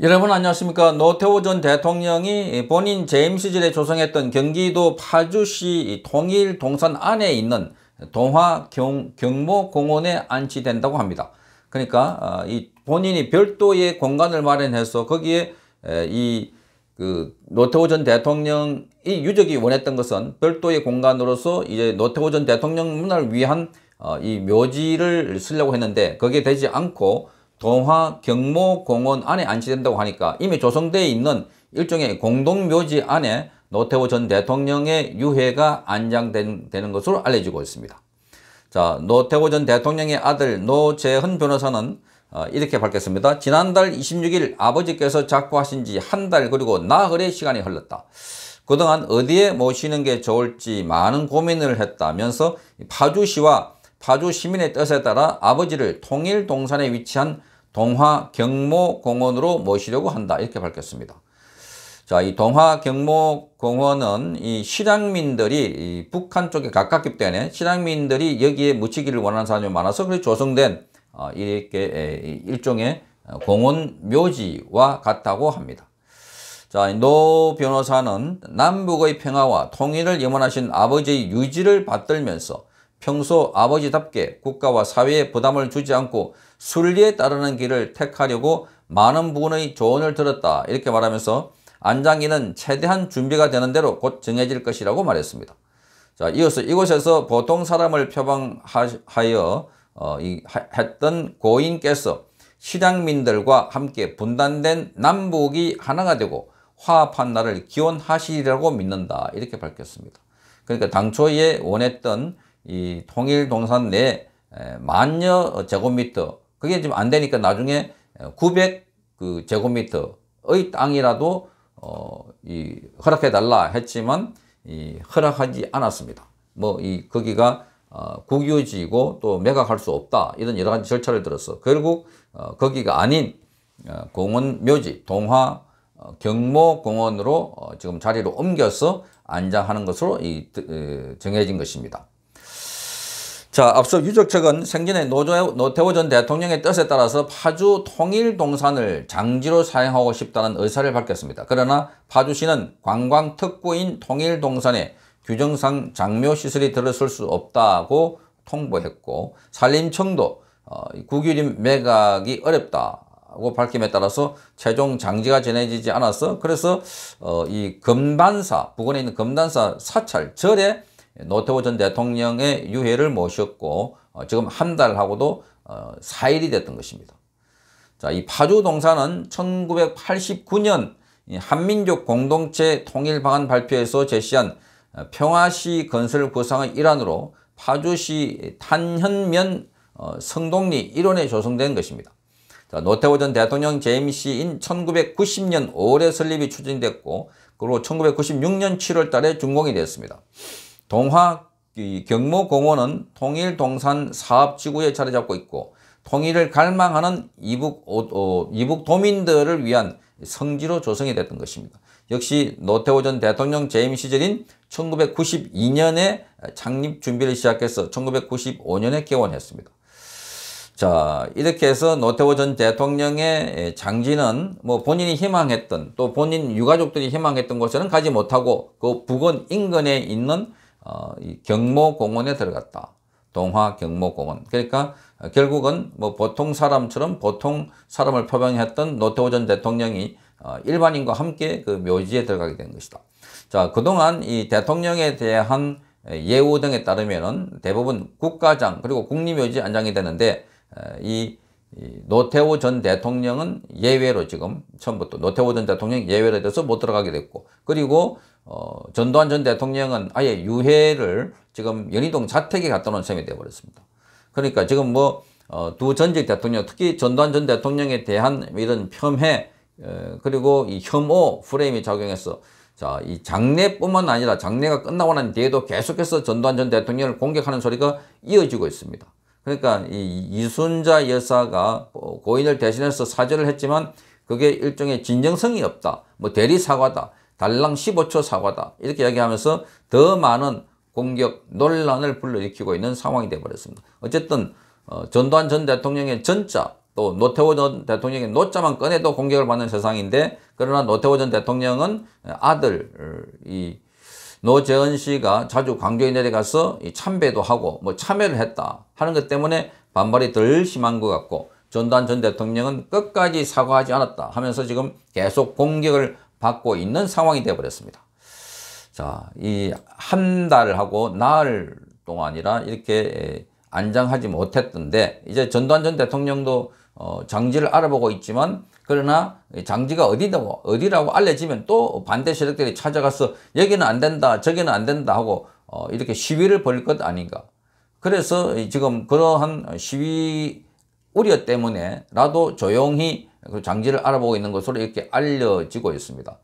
여러분 안녕하십니까 노태우 전 대통령이 본인 재임 시절에 조성했던 경기도 파주시 통일 동산 안에 있는 동화 경, 경모공원에 안치된다고 합니다. 그러니까 어, 이 본인이 별도의 공간을 마련해서 거기에 이그 노태우 전 대통령이 유적이 원했던 것은 별도의 공간으로서 이제 노태우 전 대통령을 위한 어, 이 묘지를 쓰려고 했는데 그게 되지 않고 동화 경모공원 안에 안치된다고 하니까 이미 조성되어 있는 일종의 공동묘지 안에 노태우 전 대통령의 유해가 안장되는 것으로 알려지고 있습니다. 자, 노태우 전 대통령의 아들 노재헌 변호사는 어, 이렇게 밝혔습니다. 지난달 26일 아버지께서 작고하신 지 한 달 그리고 나흘의 시간이 흘렀다. 그동안 어디에 모시는 게 좋을지 많은 고민을 했다면서 파주시와 파주 시민의 뜻에 따라 아버지를 통일동산에 위치한 동화 경모공원으로 모시려고 한다 이렇게 밝혔습니다. 자, 이 동화 경모공원은 이 실향민들이 이 북한 쪽에 가깝기 때문에 실향민들이 여기에 묻히기를 원하는 사람이 많아서 그래 조성된 어, 이렇게 일종의 어, 공원 묘지와 같다고 합니다. 자, 노 변호사는 남북의 평화와 통일을 염원하신 아버지의 유지를 받들면서 평소 아버지답게 국가와 사회에 부담을 주지 않고 순리에 따르는 길을 택하려고 많은 분의 조언을 들었다 이렇게 말하면서 안장이는 최대한 준비가 되는 대로 곧 정해질 것이라고 말했습니다. 자, 이어서 이곳에서 보통 사람을 표방하여 어, 이, 하, 했던 고인께서 시장민들과 함께 분단된 남북이 하나가 되고 화합한 날을 기원하시리라고 믿는다 이렇게 밝혔습니다. 그러니까 당초에 원했던 이 통일 동산 내 만여 제곱미터 그게 지금 안 되니까 나중에 900그 제곱미터의 땅이라도 어이 허락해 달라 했지만 이 허락하지 않았습니다. 뭐 이 거기가 어, 국유지이고 또 매각할 수 없다 이런 여러 가지 절차를 들었어 결국 어, 거기가 아닌 어, 공원 묘지 동화 어, 경모공원으로 어, 지금 자리를 옮겨서 안장하는 것으로 이, 어, 정해진 것입니다. 자, 앞서 유적 측은 생전에 노조, 노태우 전 대통령의 뜻에 따라서 파주 통일동산을 장지로 사용하고 싶다는 의사를 밝혔습니다. 그러나 파주시는 관광특구인 통일동산에 규정상 장묘시설이 들어설 수 없다고 통보했고 산림청도 어, 국유림 매각이 어렵다고 밝힘에 따라서 최종 장지가 전해지지 않아서 그래서 어, 이금반사 부근에 있는 금반사 사찰 절에 노태우 전 대통령의 유해를 모셨고 어, 지금 한 달하고도 어, 4일이 됐던 것입니다. 자, 이 파주 동사는 1989년 한민족 공동체 통일 방안 발표에서 제시한 어, 평화시 건설 구상의 일환으로 파주시 탄현면 어, 성동리 일원에 조성된 것입니다. 자, 노태우 전 대통령 재임 시인 1990년 5월에 설립이 추진됐고 그리고 1996년 7월 달에 준공이 됐습니다. 동화 경모공원은 통일 동산 사업지구에 자리 잡고 있고 통일을 갈망하는 이북, 어, 이북 도민들을 위한 성지로 조성이 됐던 것입니다. 역시 노태우 전 대통령 재임 시절인 1992년에 창립 준비를 시작해서 1995년에 개원했습니다. 자 이렇게 해서 노태우 전 대통령의 장지는 뭐 본인이 희망했던 또 본인 유가족들이 희망했던 곳에는 가지 못하고 그 북원 인근에 있는 어, 경모공원에 들어갔다. 동화 경모공원. 그러니까 결국은 뭐 보통 사람처럼 보통 사람을 표방했던 노태우 전 대통령이 어, 일반인과 함께 그 묘지에 들어가게 된 것이다. 자, 그동안 이 대통령에 대한 예우 등에 따르면 대부분 국가장 그리고 국립묘지 안장이 되는데 이 노태우 전 대통령은 예외로 지금 처음부터 노태우 전 대통령 예외로 돼서 못 들어가게 됐고 그리고 어, 전두환 전 대통령은 아예 유해를 지금 연희동 자택에 갖다 놓은 셈이 되어버렸습니다. 그러니까 지금 뭐두 어, 전직 대통령 특히 전두환 전 대통령에 대한 이런 폄훼 에, 어, 그리고 이 혐오 프레임이 작용해서 자, 이 장례뿐만 아니라 장례가 끝나고 난 뒤에도 계속해서 전두환 전 대통령을 공격하는 소리가 이어지고 있습니다. 그러니까 이 이순자 여사가 고인을 대신해서 사죄를 했지만 그게 일종의 진정성이 없다. 뭐 대리 사과다. 달랑 15초 사과다. 이렇게 이야기하면서 더 많은 공격 논란을 불러일으키고 있는 상황이 되어버렸습니다. 어쨌든 어, 전두환 전 대통령의 전자 또 노태우 전 대통령의 노자만 꺼내도 공격을 받는 세상인데 그러나 노태우 전 대통령은 아들 이 노재은 씨가 자주 광주에 내려가서 참배도 하고 뭐 참여를 했다 하는 것 때문에 반발이 덜 심한 것 같고 전두환 전 대통령은 끝까지 사과하지 않았다 하면서 지금 계속 공격을 받고 있는 상황이 되어버렸습니다. 자, 이 한 달하고 나흘 동안이라 이렇게 안장하지 못했던데 이제 전두환 전 대통령도 어, 장지를 알아보고 있지만 그러나 장지가 어디다 어디라고 알려지면 또 반대 세력들이 찾아가서 여기는 안 된다 저기는 안 된다 하고 어, 이렇게 시위를 벌일 것 아닌가 그래서 지금 그러한 시위 우려 때문에라도 조용히 그 장지를 알아보고 있는 것으로 이렇게 알려지고 있습니다.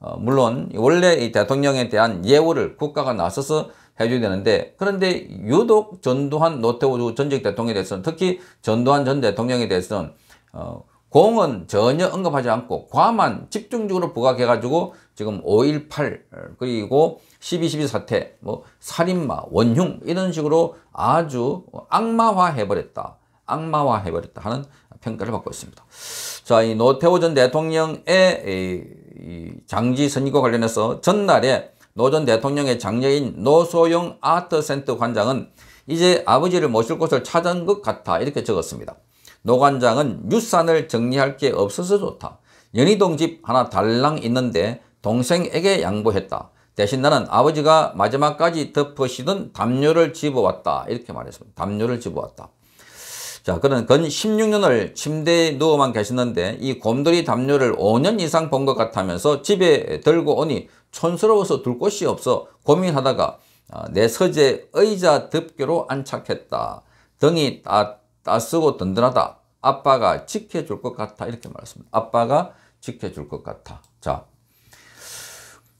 어, 물론 원래 이 대통령에 대한 예우를 국가가 나서서 해줘야 되는데 그런데 유독 전두환 노태우 전직 대통령에 대해서는 특히 전두환 전 대통령에 대해서는 어, 공은 전혀 언급하지 않고 과만 집중적으로 부각해 가지고 지금 5.18 그리고 12.12 사태 뭐 살인마 원흉 이런 식으로 아주 악마화 해버렸다 악마화 해버렸다 하는 평가를 받고 있습니다 자 이 노태우 전 대통령의 이, 장지 선임과 관련해서 전날에 노전 대통령의 장녀인 노소영 아트센터 관장은 이제 아버지를 모실 곳을 찾은 것 같아 이렇게 적었습니다. 노 관장은 유산을 정리할 게 없어서 좋다. 연희동 집 하나 달랑 있는데 동생에게 양보했다. 대신 나는 아버지가 마지막까지 덮으시던 담요를 집어왔다. 이렇게 말했습니다. 담요를 집어왔다. 자, 그는 건 16년을 침대에 누워만 계셨는데 이 곰돌이 담요를 5년 이상 본 것 같으면서 집에 들고 오니 촌스러워서 둘 곳이 없어 고민하다가 아, 내 서재 의자 덮개로 안착했다. 등이 따, 따스고 든든하다. 아빠가 지켜줄 것 같아. 이렇게 말했습니다. 아빠가 지켜줄 것 같아. 자,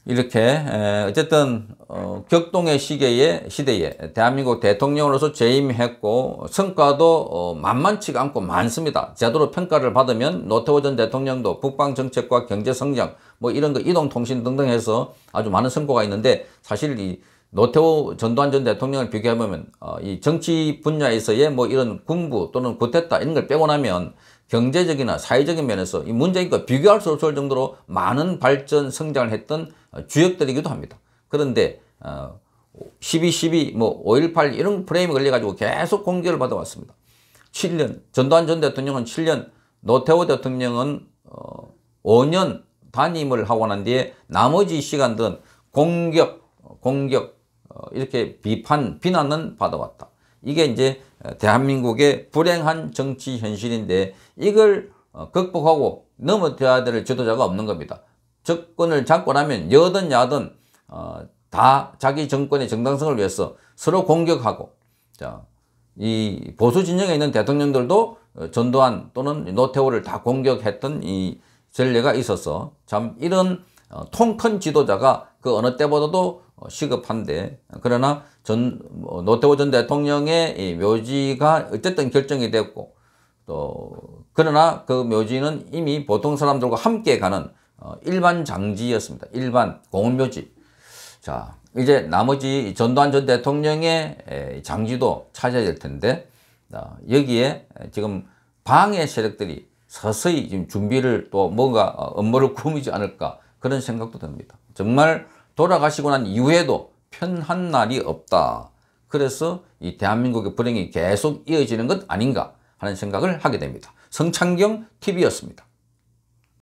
이렇게 어쨌든 어, 격동의 시기에 시대에 대한민국 대통령으로서 재임했고 성과도 어, 만만치가 않고 많습니다. 제대로 평가를 받으면 노태우 전 대통령도 국방정책과 경제성장 뭐 이런 거 이동통신 등등 해서 아주 많은 성과가 있는데 사실 이 노태우 전두환 전 대통령을 비교해보면 어, 이 정치 분야에서의 뭐 이런 군부 또는 구태타 이런 걸 빼고 나면 경제적이나 사회적인 면에서 이 문재인과 비교할 수 없을 정도로 많은 발전 성장을 했던 어, 주역들이기도 합니다. 그런데 12, 12, 뭐 5.18 이런 프레임에 걸려가지고 계속 공격을 받아왔습니다. 7년, 전두환 전 대통령은 7년, 노태우 대통령은 5년 어, 단임을 하고 난 뒤에 나머지 시간들은 공격, 공격, 어, 이렇게 비판, 비난은 받아왔다. 이게 이제 대한민국의 불행한 정치 현실인데 이걸 어, 극복하고 넘어져야 될 지도자가 없는 겁니다. 정권을 잡고 나면 여든 야든 어, 다 자기 정권의 정당성을 위해서 서로 공격하고 자, 이 보수 진영에 있는 대통령들도 어, 전두환 또는 노태우를 다 공격했던 이 전례가 있어서 참 이런 통 큰 지도자가 그 어느 때보다도 어, 시급한데 그러나 전 뭐, 노태우 전 대통령의 묘지가 어쨌든 결정이 됐고 또 그러나 그 묘지는 이미 보통 사람들과 함께 가는 어, 일반 장지였습니다. 일반 공원묘지. 자 이제 나머지 전두환 전 대통령의 장지도 찾아야 될 텐데 여기에 지금 방해 세력들이 서서히 지금 준비를 또 뭔가 어, 업무를 꾸미지 않을까 그런 생각도 듭니다. 정말 돌아가시고 난 이후에도 편한 날이 없다. 그래서 이 대한민국의 불행이 계속 이어지는 것 아닌가 하는 생각을 하게 됩니다. 성창경 TV였습니다.